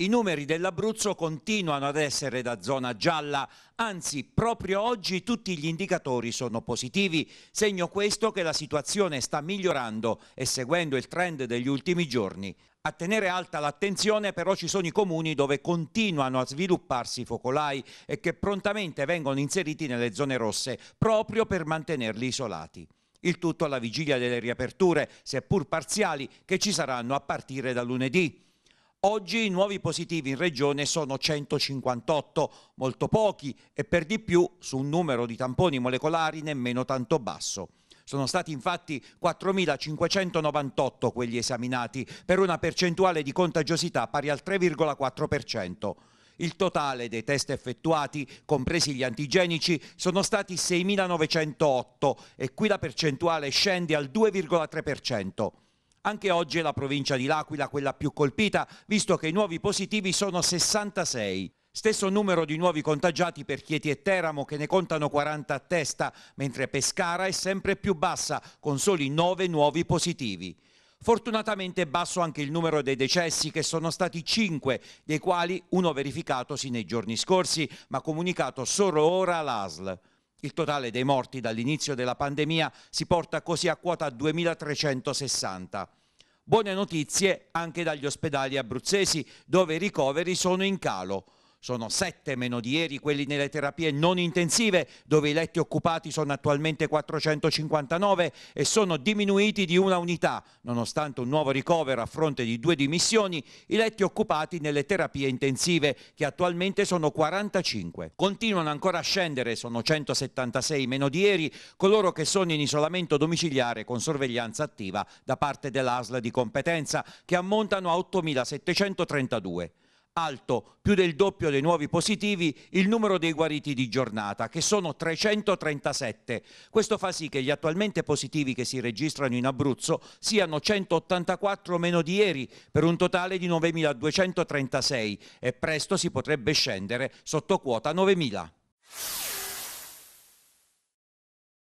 I numeri dell'Abruzzo continuano ad essere da zona gialla, anzi proprio oggi tutti gli indicatori sono positivi, segno questo che la situazione sta migliorando e seguendo il trend degli ultimi giorni. A tenere alta l'attenzione però ci sono i comuni dove continuano a svilupparsi focolai e che prontamente vengono inseriti nelle zone rosse proprio per mantenerli isolati. Il tutto alla vigilia delle riaperture, seppur parziali, che ci saranno a partire da lunedì. Oggi i nuovi positivi in regione sono 158, molto pochi e per di più su un numero di tamponi molecolari nemmeno tanto basso. Sono stati infatti 4.598 quelli esaminati, per una percentuale di contagiosità pari al 3,4%. Il totale dei test effettuati, compresi gli antigenici, sono stati 6.908 e qui la percentuale scende al 2,3%. Anche oggi è la provincia di L'Aquila quella più colpita, visto che i nuovi positivi sono 66. Stesso numero di nuovi contagiati per Chieti e Teramo che ne contano 40 a testa, mentre Pescara è sempre più bassa, con soli 9 nuovi positivi. Fortunatamente è basso anche il numero dei decessi, che sono stati 5, dei quali uno verificatosi nei giorni scorsi, ma comunicato solo ora all'ASL. Il totale dei morti dall'inizio della pandemia si porta così a quota 2.360. Buone notizie anche dagli ospedali abruzzesi, dove i ricoveri sono in calo sono 7 meno di ieri quelli nelle terapie non intensive dove i letti occupati sono attualmente 459 e sono diminuiti di una unità. Nonostante un nuovo ricovero a fronte di due dimissioni, i letti occupati nelle terapie intensive che attualmente sono 45. Continuano ancora a scendere, sono 176 meno di ieri, coloro che sono in isolamento domiciliare con sorveglianza attiva da parte dell'ASL di competenza che ammontano a 8.732 alto, più del doppio dei nuovi positivi, il numero dei guariti di giornata, che sono 337. Questo fa sì che gli attualmente positivi che si registrano in Abruzzo siano 184 meno di ieri, per un totale di 9.236 e presto si potrebbe scendere sotto quota 9.000.